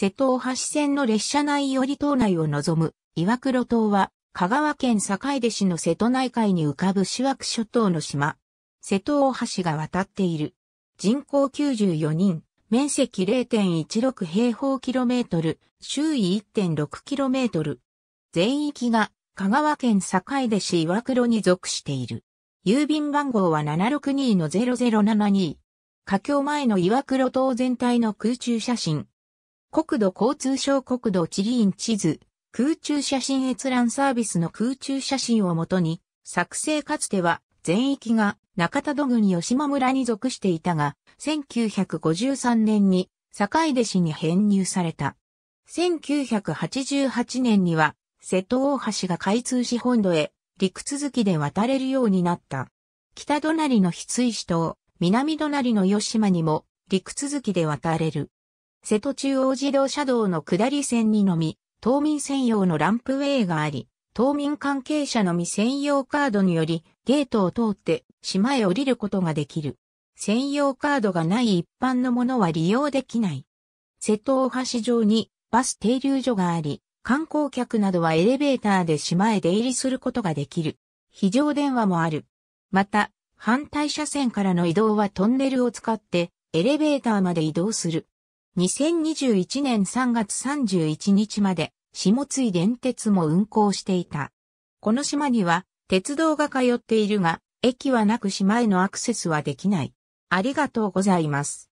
瀬戸大橋線の列車内より島内を望む岩黒島は、香川県坂出市の瀬戸内海に浮かぶ四枠諸島の島。瀬戸大橋が渡っている。人口94人、面積0.16平方キロメートル、周囲1.6キロメートル。全域が香川県坂出市岩黒に属している。郵便番号は762-0072。架橋前の岩黒島全体の空中写真。国土交通省国土地理院地図、空中写真閲覧サービスの空中写真をもとに、作成かつては全域が中田土郡吉間村に属していたが、1953年に坂出市に編入された。1988年には瀬戸大橋が開通し本土へ陸続きで渡れるようになった。北隣の翡翠市と南隣の吉島にも陸続きで渡れる。瀬戸中央自動車道の下り線にのみ、島民専用のランプウェイがあり、島民関係者のみ専用カードにより、ゲートを通って島へ降りることができる。専用カードがない一般のものは利用できない。瀬戸大橋上にバス停留所があり、観光客などはエレベーターで島へ出入りすることができる。非常電話もある。また、反対車線からの移動はトンネルを使ってエレベーターまで移動する。2021年3月31日まで、下津井電鉄も運行していた。この島には、鉄道が通っているが、駅はなく島へのアクセスはできない。ありがとうございます。